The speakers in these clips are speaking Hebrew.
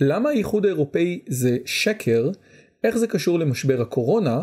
למה האיחוד האירופאי זה שקר? איך זה קשור למשבר הקורונה?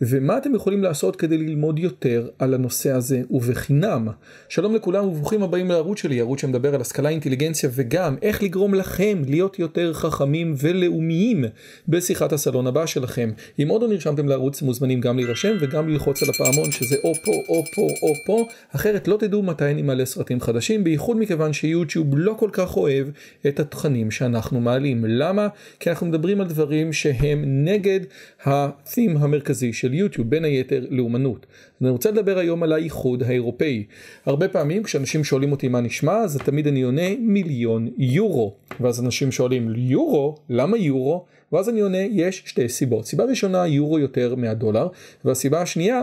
ומה אתם יכולים לעשות כדי ללמוד יותר על הנושא הזה ובחינם. שלום לכולם וברוכים הבאים לערוץ שלי, ערוץ שמדבר על השכלה, אינטליגנציה וגם איך לגרום לכם להיות יותר חכמים ולאומיים בשיחת הסלון הבא שלכם. אם עוד לא נרשמתם לערוץ מוזמנים גם להירשם וגם ללחוץ על הפעמון שזה או פה או פה או פה, אחרת לא תדעו מתי אני מעלה סרטים חדשים, בייחוד מכיוון שיוטיוב לא כל כך אוהב את התכנים שאנחנו מעלים. למה? כי אנחנו מדברים על דברים שהם נגד ה-theme המרכזי. של יוטיוב, בין היתר לאומנות. אני רוצה לדבר היום על האיחוד האירופאי. הרבה פעמים כשאנשים שואלים אותי מה נשמע, אז תמיד אני עונה מיליון יורו. ואז אנשים שואלים, יורו? למה יורו? ואז אני עונה, יש שתי סיבות. סיבה ראשונה, יורו יותר מהדולר, והסיבה השנייה,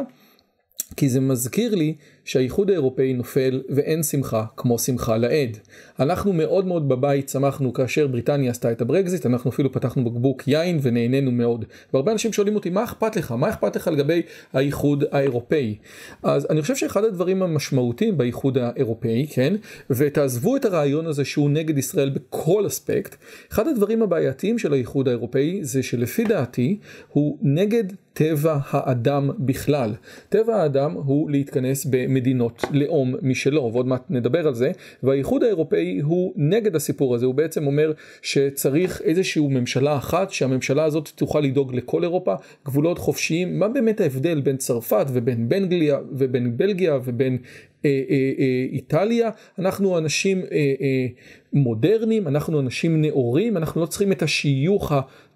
כי זה מזכיר לי שהאיחוד האירופאי נופל ואין שמחה כמו שמחה לאיד. אנחנו מאוד מאוד בבית שמחנו כאשר בריטניה עשתה את הברקזיט, אנחנו אפילו פתחנו בקבוק יין ונהנינו מאוד. והרבה אנשים שואלים אותי מה אכפת לך? מה אכפת לך לגבי האיחוד האירופאי? אז אני חושב שאחד הדברים המשמעותיים באיחוד האירופאי, כן, ותעזבו את הרעיון הזה שהוא נגד ישראל בכל אספקט, אחד הדברים הבעייתיים של האיחוד האירופאי זה שלפי דעתי הוא נגד טבע האדם בכלל. טבע האדם הוא להתכנס ב... מדינות לאום משלו, ועוד מעט נדבר על זה, והאיחוד האירופאי הוא נגד הסיפור הזה, הוא בעצם אומר שצריך איזושהי ממשלה אחת, שהממשלה הזאת תוכל לדאוג לכל אירופה, גבולות חופשיים, מה באמת ההבדל בין צרפת ובין בנגליה ובין בלגיה ובין אה, אה, אה, איטליה, אנחנו אנשים אה, אה, מודרניים, אנחנו אנשים נאורים, אנחנו לא צריכים את השיוך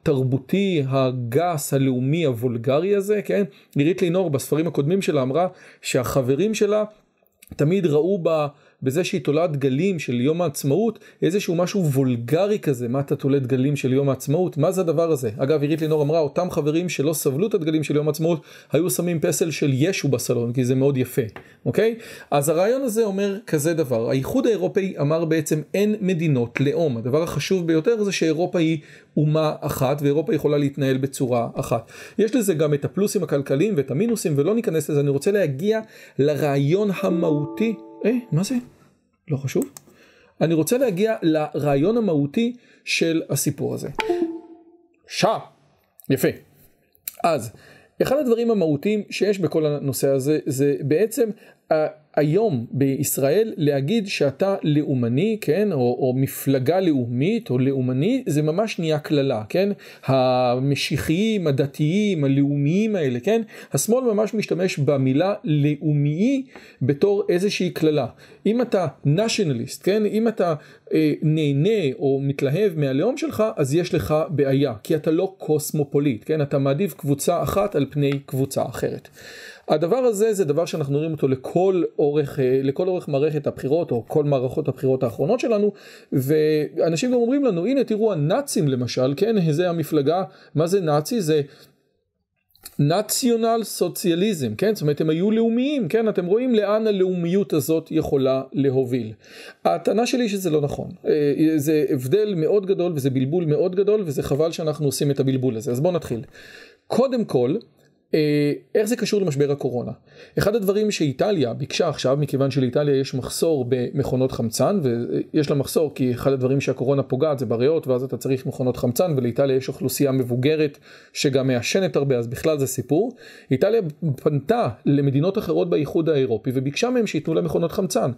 התרבותי הגס, הלאומי, הוולגרי הזה, כן? נירית לינור בספרים הקודמים שלה אמרה שהחברים שלה תמיד ראו בה בזה שהיא תולעת דגלים של יום העצמאות, איזשהו משהו וולגרי כזה, מה אתה תולה דגלים של יום העצמאות? מה זה הדבר הזה? אגב, עירית לינור אמרה, אותם חברים שלא סבלו את הדגלים של יום העצמאות, היו שמים פסל של ישו בסלון, כי זה מאוד יפה, אוקיי? אז הרעיון הזה אומר כזה דבר, האיחוד האירופאי אמר בעצם אין מדינות לאום, הדבר החשוב ביותר זה שאירופה היא אומה אחת, ואירופה יכולה להתנהל בצורה אחת. יש לזה גם את הפלוסים הכלכליים ואת המינוסים, ולא ניכנס לזה, אני רוצה להגיע לרעיון המהותי. אה, מה זה? לא חשוב. אני רוצה להגיע לרעיון המהותי של הסיפור הזה. שעה. יפה. אז, אחד הדברים המהותיים שיש בכל הנושא הזה, זה בעצם היום בישראל להגיד שאתה לאומני, כן, או, או מפלגה לאומית או לאומני, זה ממש נהיה קללה, כן? המשיחיים, הדתיים, הלאומיים האלה, כן? השמאל ממש משתמש במילה לאומי בתור איזושהי קללה. אם אתה nationalist, כן? אם אתה אה, נהנה או מתלהב מהלאום שלך, אז יש לך בעיה, כי אתה לא קוסמופוליט, כן? אתה מעדיף קבוצה אחת על פני קבוצה אחרת. הדבר הזה זה דבר שאנחנו רואים אותו לכל אורך, אה, לכל אורך מערכת הבחירות או כל מערכות הבחירות האחרונות שלנו ואנשים גם אומרים לנו הנה תראו הנאצים למשל כן זה המפלגה מה זה נאצי זה נציונל סוציאליזם, כן? זאת אומרת, הם היו לאומיים, כן? אתם רואים לאן הלאומיות הזאת יכולה להוביל. הטענה שלי שזה לא נכון. אה, זה הבדל מאוד גדול וזה בלבול מאוד גדול וזה חבל שאנחנו עושים את הבלבול הזה. אז בואו נתחיל. קודם כל, אה, איך זה קשור למשבר הקורונה? אחד הדברים שאיטליה ביקשה עכשיו, מכיוון שלאיטליה יש מחסור במכונות חמצן, ויש לה מחסור כי אחד הדברים שהקורונה פוגעת זה בריאות, ואז אתה צריך מכונות חמצן, ולאיטליה יש אוכלוסייה מבוגרת שגם מעשנת הרבה, אז בכלל זה סיפור. איטליה פנתה למדינות אחרות באיחוד האירופי וביקשה מהם שייתנו לה מכונות חמצן.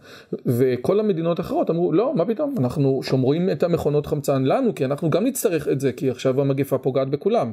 וכל המדינות האחרות אמרו, לא, מה פתאום, אנחנו שומרים את המכונות חמצן לנו, כי אנחנו גם נצטרך את זה, כי עכשיו המגפה פוגעת בכולם.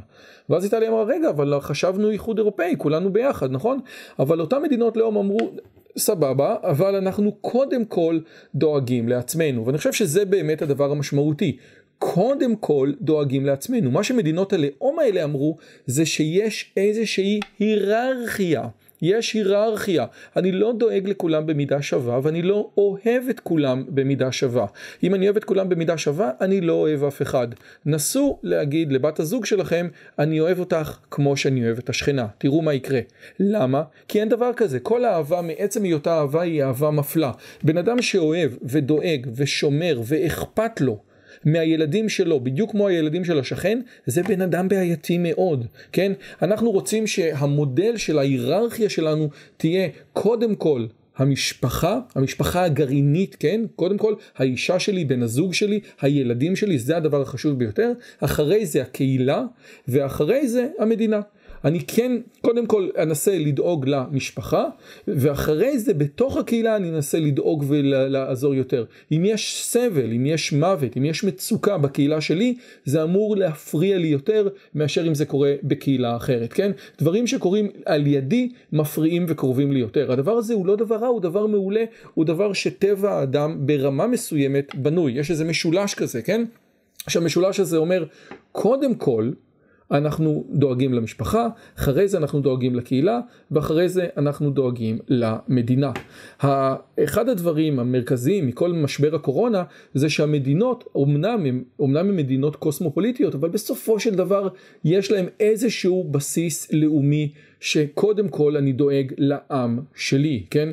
ואז איטליה אמרה, רגע, אבל חשבנו איחוד אירופאי, כולנו ביחד, נכון? אבל אותן מדינות לאום אמרו, סבבה, אבל אנחנו קודם כל דואגים לעצמנו, ואני חושב שזה באמת הדבר המשמעותי. קודם כל דואגים לעצמנו. מה שמדינות הלאום האלה אמרו זה שיש איזושהי היררכיה. יש היררכיה. אני לא דואג לכולם במידה שווה, ואני לא אוהב את כולם במידה שווה. אם אני אוהב את כולם במידה שווה, אני לא אוהב אף אחד. נסו להגיד לבת הזוג שלכם, אני אוהב אותך כמו שאני אוהב את השכנה. תראו מה יקרה. למה? כי אין דבר כזה. כל אהבה, מעצם היותה אהבה, היא אהבה מפלה. בן אדם שאוהב ודואג ושומר ואכפת לו, מהילדים שלו, בדיוק כמו הילדים של השכן, זה בן אדם בעייתי מאוד, כן? אנחנו רוצים שהמודל של ההיררכיה שלנו תהיה קודם כל המשפחה, המשפחה הגרעינית, כן? קודם כל, האישה שלי, בן הזוג שלי, הילדים שלי, זה הדבר החשוב ביותר. אחרי זה הקהילה, ואחרי זה המדינה. אני כן, קודם כל אנסה לדאוג למשפחה, ואחרי זה בתוך הקהילה אני אנסה לדאוג ולעזור יותר. אם יש סבל, אם יש מוות, אם יש מצוקה בקהילה שלי, זה אמור להפריע לי יותר מאשר אם זה קורה בקהילה אחרת, כן? דברים שקורים על ידי מפריעים וקרובים לי יותר. הדבר הזה הוא לא דבר רע, הוא דבר מעולה, הוא דבר שטבע האדם ברמה מסוימת בנוי. יש איזה משולש כזה, כן? שהמשולש הזה אומר, קודם כל, אנחנו דואגים למשפחה, אחרי זה אנחנו דואגים לקהילה, ואחרי זה אנחנו דואגים למדינה. אחד הדברים המרכזיים מכל משבר הקורונה, זה שהמדינות, אומנם הן מדינות קוסמופוליטיות, אבל בסופו של דבר יש להן איזשהו בסיס לאומי, שקודם כל אני דואג לעם שלי, כן?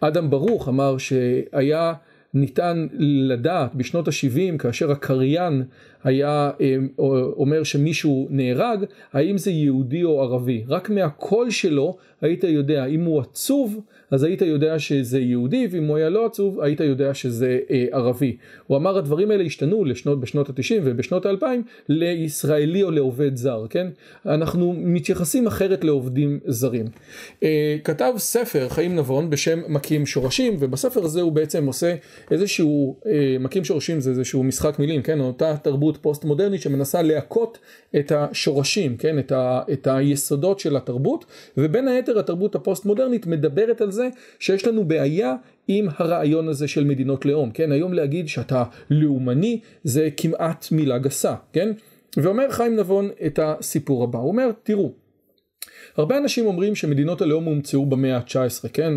אדם ברוך אמר שהיה ניתן לדעת בשנות ה-70 כאשר הקריין היה אה, אה, אומר שמישהו נהרג האם זה יהודי או ערבי רק מהקול שלו היית יודע אם הוא עצוב אז היית יודע שזה יהודי ואם הוא היה לא עצוב היית יודע שזה אה, ערבי הוא אמר הדברים האלה השתנו לשנות, בשנות ה-90 ובשנות ה-2000 לישראלי או לעובד זר כן אנחנו מתייחסים אחרת לעובדים זרים אה, כתב ספר חיים נבון בשם מקים שורשים ובספר הזה הוא בעצם עושה איזשהו אה, מכים שורשים זה איזשהו משחק מילים, כן, אותה תרבות פוסט מודרנית שמנסה להכות את השורשים, כן, את, ה, את היסודות של התרבות, ובין היתר התרבות הפוסט מודרנית מדברת על זה שיש לנו בעיה עם הרעיון הזה של מדינות לאום, כן, היום להגיד שאתה לאומני זה כמעט מילה גסה, כן, ואומר חיים נבון את הסיפור הבא, הוא אומר, תראו, הרבה אנשים אומרים שמדינות הלאום הומצאו במאה ה-19, כן?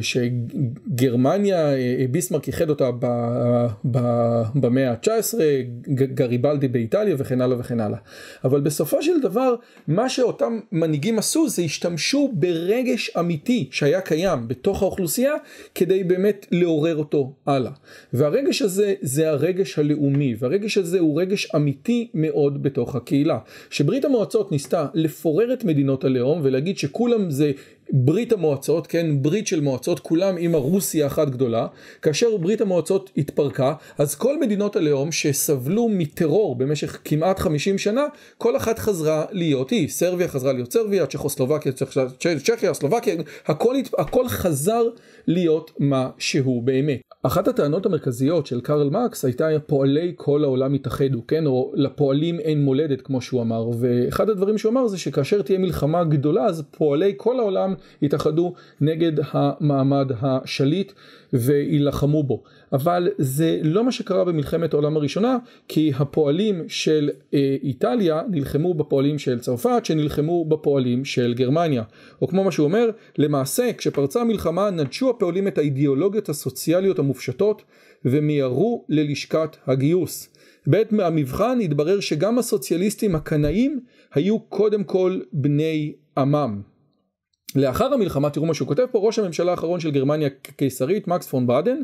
שגרמניה, אה, ביסמרק ייחד אותה במאה ה-19, גריבלדי באיטליה וכן הלאה וכן הלאה. אבל בסופו של דבר, מה שאותם מנהיגים עשו זה השתמשו ברגש אמיתי שהיה קיים בתוך האוכלוסייה, כדי באמת לעורר אותו הלאה. והרגש הזה זה הרגש הלאומי, והרגש הזה הוא רגש אמיתי מאוד בתוך הקהילה. שברית המועצות ניסתה לפורר את מדינות הלאום ולהגיד שכולם זה ברית המועצות, כן, ברית של מועצות, כולם עם הרוסיה אחת גדולה, כאשר ברית המועצות התפרקה, אז כל מדינות הלאום שסבלו מטרור במשך כמעט 50 שנה, כל אחת חזרה להיות היא, סרביה חזרה להיות סרביה, צ'כוסלובקיה, צ'כיה, סלובקיה, הכל, הכל חזר להיות מה שהוא באמת. אחת הטענות המרכזיות של קרל מקס הייתה פועלי כל העולם התאחדו, כן, או לפועלים אין מולדת כמו שהוא אמר, ואחד הדברים שהוא אמר זה שכאשר תהיה מלחמה גדולה אז פועלי כל העולם יתאחדו נגד המעמד השליט ויילחמו בו. אבל זה לא מה שקרה במלחמת העולם הראשונה, כי הפועלים של אה, איטליה נלחמו בפועלים של צרפת, שנלחמו בפועלים של גרמניה. או כמו מה שהוא אומר, למעשה כשפרצה המלחמה נטשו הפועלים את האידיאולוגיות הסוציאליות המופשטות ומיהרו ללשכת הגיוס. בעת המבחן התברר שגם הסוציאליסטים הקנאים היו קודם כל בני עמם. לאחר המלחמה, תראו מה שהוא כותב פה, ראש הממשלה האחרון של גרמניה הקיסרית, מקס פון באדן,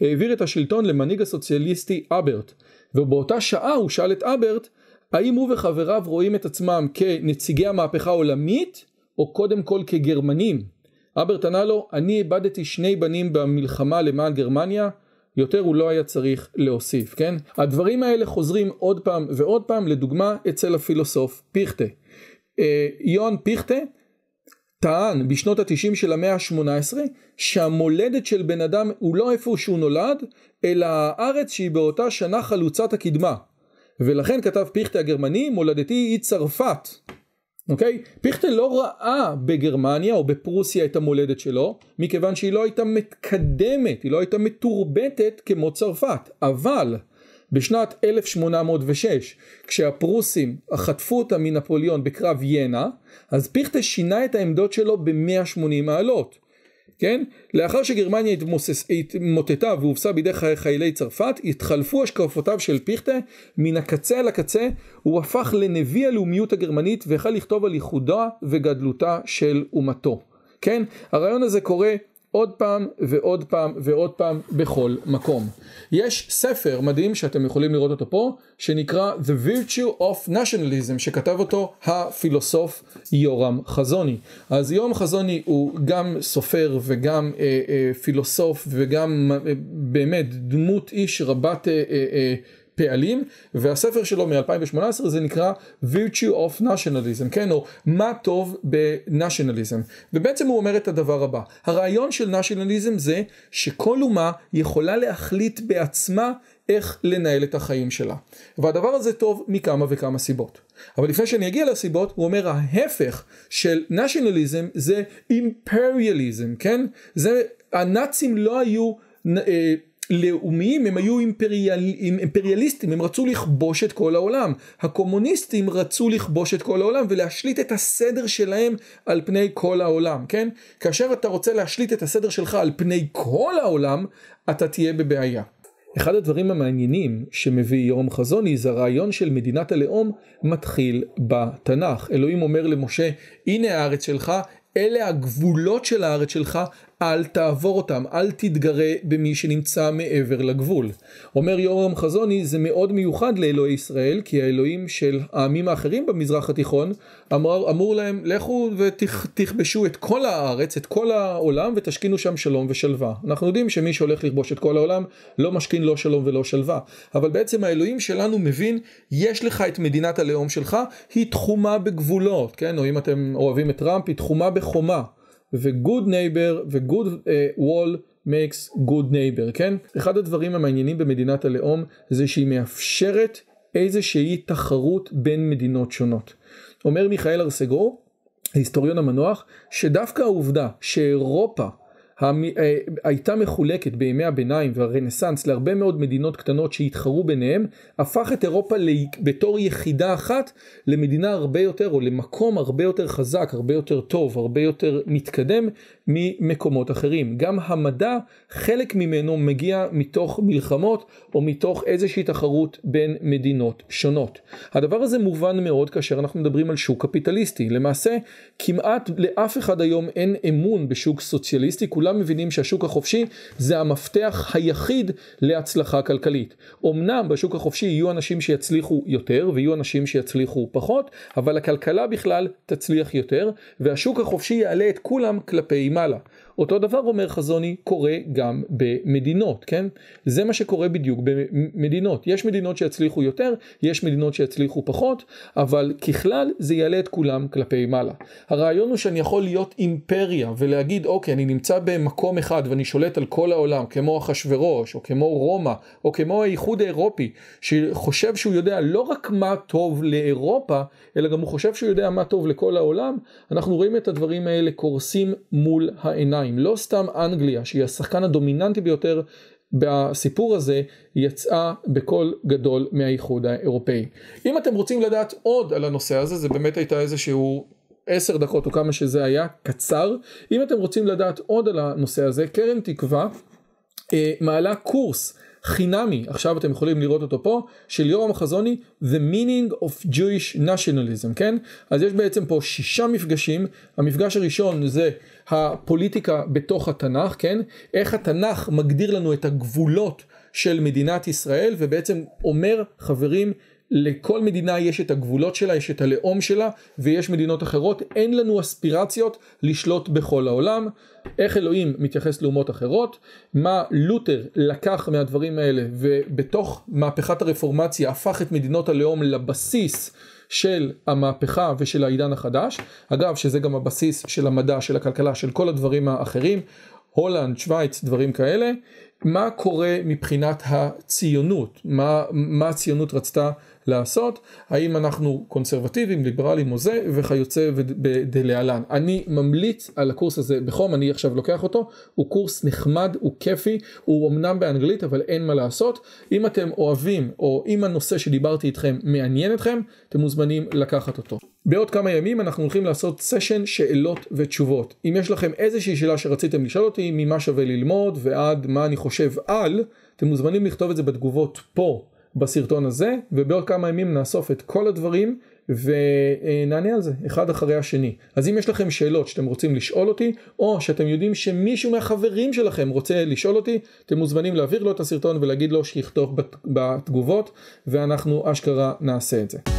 העביר את השלטון למנהיג הסוציאליסטי אברט, ובאותה שעה הוא שאל את אברט, האם הוא וחבריו רואים את עצמם כנציגי המהפכה העולמית, או קודם כל כגרמנים? אברט ענה לו, אני איבדתי שני בנים במלחמה למען גרמניה, יותר הוא לא היה צריך להוסיף, כן? הדברים האלה חוזרים עוד פעם ועוד פעם, לדוגמה אצל הפילוסוף פיכטה. אה, יון פיכטה טען בשנות התשעים של המאה ה-18 שהמולדת של בן אדם הוא לא איפה שהוא נולד, אלא הארץ שהיא באותה שנה חלוצת הקדמה. ולכן כתב פיכטה הגרמני, מולדתי היא צרפת. אוקיי? פיכטה לא ראה בגרמניה או בפרוסיה את המולדת שלו, מכיוון שהיא לא הייתה מתקדמת, היא לא הייתה מתורבתת כמו צרפת. אבל בשנת 1806, כשהפרוסים חטפו אותה מנפוליאון בקרב ינה, אז פיכטה שינה את העמדות שלו ב-180 מעלות. כן? לאחר שגרמניה התמוסס, התמוטטה והובסה בידי חי, חיילי צרפת, התחלפו השקפותיו של פיכטה מן הקצה אל הקצה, הוא הפך לנביא הלאומיות הגרמנית והחל לכתוב על ייחודה וגדלותה של אומתו. כן? הרעיון הזה קורה עוד פעם ועוד פעם ועוד פעם בכל מקום. יש ספר מדהים שאתם יכולים לראות אותו פה, שנקרא The Virtue of Nationalism, שכתב אותו הפילוסוף יורם חזוני. אז יורם חזוני הוא גם סופר וגם אה, אה, פילוסוף וגם אה, באמת דמות איש רבת... אה, אה, אה פעלים, והספר שלו מ-2018 זה נקרא Virtue of Nationalism, כן, או מה טוב בנשיונליזם. ובעצם הוא אומר את הדבר הבא, הרעיון של נשיונליזם זה שכל אומה יכולה להחליט בעצמה איך לנהל את החיים שלה. והדבר הזה טוב מכמה וכמה סיבות. אבל לפני שאני אגיע לסיבות, הוא אומר ההפך של נשיונליזם זה אימפריאליזם, כן? זה, הנאצים לא היו... אה, לאומיים הם היו אימפריאל, אימפריאליסטים, הם רצו לכבוש את כל העולם. הקומוניסטים רצו לכבוש את כל העולם ולהשליט את הסדר שלהם על פני כל העולם, כן? כאשר אתה רוצה להשליט את הסדר שלך על פני כל העולם, אתה תהיה בבעיה. אחד הדברים המעניינים שמביא יורם חזוני זה הרעיון של מדינת הלאום מתחיל בתנ"ך. אלוהים אומר למשה, הנה הארץ שלך, אלה הגבולות של הארץ שלך, אל תעבור אותם, אל תתגרה במי שנמצא מעבר לגבול. אומר יורם חזוני, זה מאוד מיוחד לאלוהי ישראל, כי האלוהים של העמים האחרים במזרח התיכון אמר, אמור להם, לכו ותכבשו את כל הארץ, את כל העולם, ותשכינו שם שלום ושלווה. אנחנו יודעים שמי שהולך לכבוש את כל העולם, לא משכין לא שלום ולא שלווה. אבל בעצם האלוהים שלנו מבין, יש לך את מדינת הלאום שלך, היא תחומה בגבולות, כן? או אם אתם אוהבים את טראמפ, היא תחומה בחומה. ו-good neighbor ו-good uh, wall makes good neighbor, כן? אחד הדברים המעניינים במדינת הלאום זה שהיא מאפשרת איזושהי תחרות בין מדינות שונות. אומר מיכאל ארסגור, ההיסטוריון המנוח, שדווקא העובדה שאירופה המ... אה, הייתה מחולקת בימי הביניים והרנסאנס להרבה מאוד מדינות קטנות שהתחרו ביניהם, הפך את אירופה ל... בתור יחידה אחת למדינה הרבה יותר או למקום הרבה יותר חזק, הרבה יותר טוב, הרבה יותר מתקדם ממקומות אחרים. גם המדע, חלק ממנו מגיע מתוך מלחמות או מתוך איזושהי תחרות בין מדינות שונות. הדבר הזה מובן מאוד כאשר אנחנו מדברים על שוק קפיטליסטי. למעשה, כמעט לאף אחד היום אין אמון בשוק סוציאליסטי, כולם מבינים שהשוק החופשי זה המפתח היחיד להצלחה כלכלית. אמנם בשוק החופשי יהיו אנשים שיצליחו יותר ויהיו אנשים שיצליחו פחות, אבל הכלכלה בכלל תצליח יותר, והשוק החופשי יעלה את כולם כלפי למעלה. אותו דבר אומר חזוני קורה גם במדינות, כן? זה מה שקורה בדיוק במדינות. יש מדינות שיצליחו יותר, יש מדינות שיצליחו פחות, אבל ככלל זה יעלה את כולם כלפי מעלה. הרעיון הוא שאני יכול להיות אימפריה ולהגיד אוקיי אני נמצא במקום אחד ואני שולט על כל העולם כמו אחשורוש או כמו רומא או כמו האיחוד האירופי שחושב שהוא יודע לא רק מה טוב לאירופה אלא גם הוא חושב שהוא יודע מה טוב לכל העולם אנחנו רואים את הדברים האלה קורסים מול העיניים. 2. לא סתם אנגליה, שהיא השחקן הדומיננטי ביותר בסיפור הזה יצאה בקול גדול מהאיחוד האירופאי. אם אתם רוצים לדעת עוד על הנושא הזה, זה באמת הייתה איזשהו עשר דקות או כמה שזה היה, קצר. אם אתם רוצים לדעת עוד על הנושא הזה, קרן תקווה אה, מעלה קורס חינמי, עכשיו אתם יכולים לראות אותו פה, של יורם חזוני, The Meaning of Jewish Nationalism, כן? אז יש בעצם פה שישה מפגשים, המפגש הראשון זה הפוליטיקה בתוך התנ"ך, כן? איך התנ"ך מגדיר לנו את הגבולות של מדינת ישראל, ובעצם אומר, חברים, לכל מדינה יש את הגבולות שלה, יש את הלאום שלה ויש מדינות אחרות. אין לנו אספירציות לשלוט בכל העולם. איך אלוהים מתייחס לאומות אחרות, מה לותר לקח מהדברים האלה ובתוך מהפכת הרפורמציה הפך את מדינות הלאום לבסיס של המהפכה ושל העידן החדש. אגב, שזה גם הבסיס של המדע, של הכלכלה, של כל הדברים האחרים. הולנד, שווייץ, דברים כאלה. מה קורה מבחינת הציונות, מה, מה הציונות רצתה לעשות, האם אנחנו קונסרבטיבים, ליברלים או זה, וכיוצא בדלהלן. אני ממליץ על הקורס הזה בחום, אני עכשיו לוקח אותו, הוא קורס נחמד, הוא כיפי, הוא אמנם באנגלית אבל אין מה לעשות. אם אתם אוהבים, או אם הנושא שדיברתי איתכם מעניין אתכם, אתם מוזמנים לקחת אותו. בעוד כמה ימים אנחנו הולכים לעשות סשן שאלות ותשובות. אם יש לכם איזושהי שאלה שרציתם לשאול אותי, ממה שווה ללמוד ועד מה אני חושב על, אתם מוזמנים לכתוב את זה בתגובות פה בסרטון הזה, ובעוד כמה ימים נאסוף את כל הדברים ונענה על זה אחד אחרי השני. אז אם יש לכם שאלות שאתם רוצים לשאול אותי, או שאתם יודעים שמישהו מהחברים שלכם רוצה לשאול אותי, אתם מוזמנים להעביר לו את הסרטון ולהגיד לו שיכתוב בתגובות, ואנחנו אשכרה נעשה את זה.